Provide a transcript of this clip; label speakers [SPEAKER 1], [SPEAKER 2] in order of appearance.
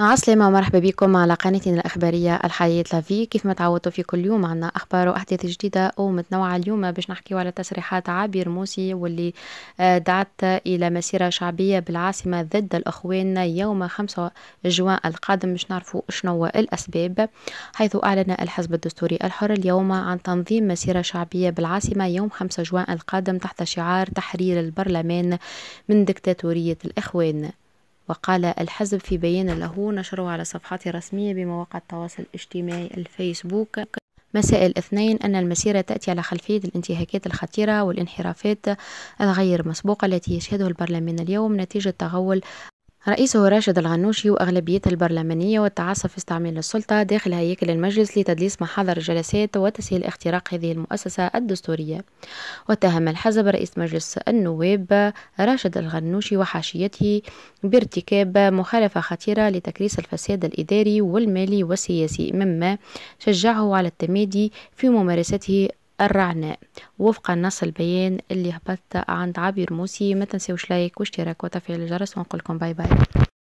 [SPEAKER 1] عسلامة ومرحبا بكم على قناتنا الأخبارية الحياة لافي كيف ما تعودتوا في كل يوم عنا أخبار وأحداث جديدة ومتنوعة اليوم باش نحكيو على تصريحات عابر موسي واللي آه، دعت إلى مسيرة شعبية بالعاصمة ضد الأخوان يوم 5 جوان القادم باش نعرفوا شنو الأسباب حيث أعلن الحزب الدستوري الحر اليوم عن تنظيم مسيرة شعبية بالعاصمة يوم 5 جوان القادم تحت شعار تحرير البرلمان من دكتاتورية الإخوان وقال الحزب في بيان له نشره على صفحته الرسمية بمواقع التواصل الاجتماعي الفيسبوك مساء الاثنين أن المسيرة تأتي على خلفية الانتهاكات الخطيرة والانحرافات الغير مسبوقة التي يشهده البرلمان اليوم نتيجة تغول رئيسه راشد الغنوشي وأغلبية البرلمانية والتعسف في استعمال السلطة داخل هياكل المجلس لتدليس محاضر الجلسات وتسهيل اختراق هذه المؤسسة الدستورية واتهم الحزب رئيس مجلس النواب راشد الغنوشي وحاشيته بارتكاب مخالفة خطيرة لتكريس الفساد الإداري والمالي والسياسي مما شجعه على التمادي في ممارسته الرعناء وفق نص البيان اللي هبط عند عبير موسي ما تنساوش لايك واشتراك وتفعيل الجرس ونقول لكم باي باي